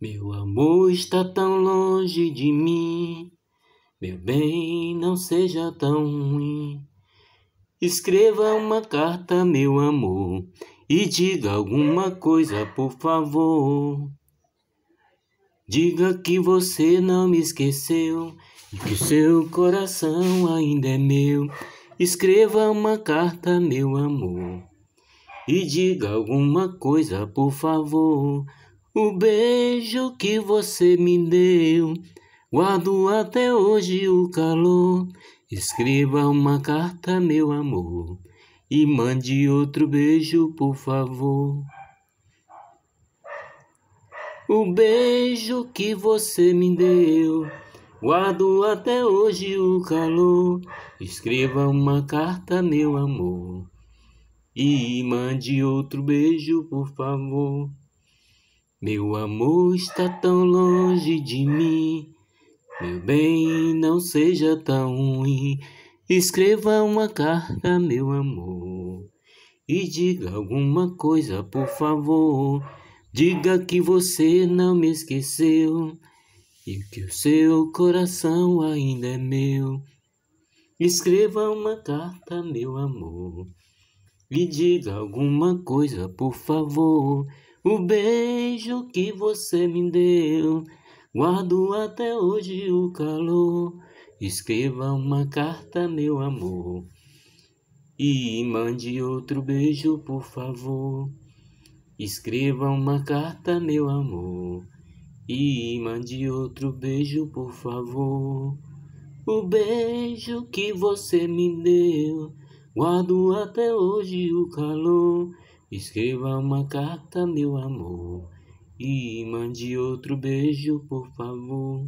Meu amor está tão longe de mim, meu bem, não seja tão ruim. Escreva uma carta, meu amor, e diga alguma coisa, por favor. Diga que você não me esqueceu e que seu coração ainda é meu. Escreva uma carta, meu amor, e diga alguma coisa, por favor. O beijo que você me deu, guardo até hoje o calor. Escreva uma carta, meu amor, e mande outro beijo, por favor. O beijo que você me deu, guardo até hoje o calor. Escreva uma carta, meu amor, e mande outro beijo, por favor. Meu amor está tão longe de mim, meu bem, não seja tão ruim. Escreva uma carta, meu amor, e diga alguma coisa, por favor. Diga que você não me esqueceu e que o seu coração ainda é meu. Escreva uma carta, meu amor, e diga alguma coisa, por favor. O beijo que você me deu, guardo até hoje o calor. Escreva uma carta, meu amor, e mande outro beijo, por favor. Escreva uma carta, meu amor, e mande outro beijo, por favor. O beijo que você me deu, guardo até hoje o calor. Escreva uma carta, meu amor, e mande outro beijo, por favor.